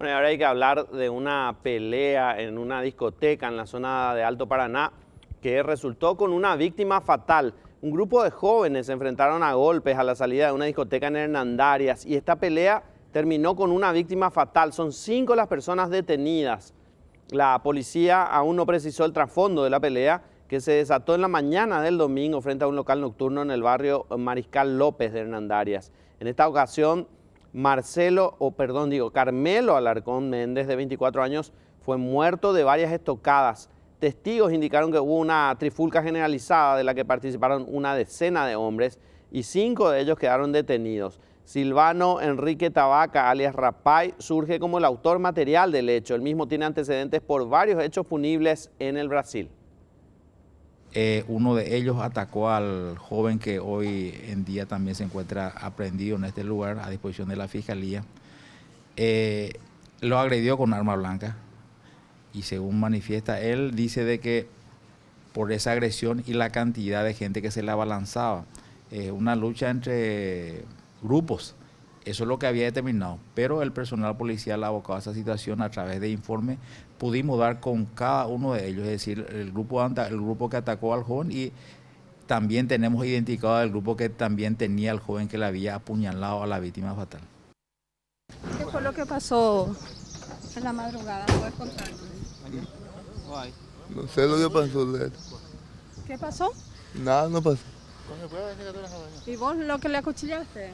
Bueno, ahora hay que hablar de una pelea en una discoteca en la zona de Alto Paraná que resultó con una víctima fatal. Un grupo de jóvenes se enfrentaron a golpes a la salida de una discoteca en Hernandarias y esta pelea terminó con una víctima fatal. Son cinco las personas detenidas. La policía aún no precisó el trasfondo de la pelea que se desató en la mañana del domingo frente a un local nocturno en el barrio Mariscal López de Hernandarias. En esta ocasión Marcelo, o perdón, digo, Carmelo Alarcón Méndez, de 24 años, fue muerto de varias estocadas. Testigos indicaron que hubo una trifulca generalizada de la que participaron una decena de hombres y cinco de ellos quedaron detenidos. Silvano Enrique Tabaca, alias Rapay, surge como el autor material del hecho. El mismo tiene antecedentes por varios hechos punibles en el Brasil. Eh, uno de ellos atacó al joven que hoy en día también se encuentra aprendido en este lugar a disposición de la fiscalía. Eh, lo agredió con arma blanca y según manifiesta él, dice de que por esa agresión y la cantidad de gente que se le abalanzaba, es eh, una lucha entre grupos eso es lo que había determinado. Pero el personal policial abocado a esa situación a través de informes pudimos dar con cada uno de ellos, es decir, el grupo el grupo que atacó al joven y también tenemos identificado al grupo que también tenía al joven que le había apuñalado a la víctima fatal. ¿Qué fue lo que pasó en la madrugada? No sé lo que pasó, ¿Qué pasó? Nada, no pasó. ¿Y vos lo que le acuchillaste?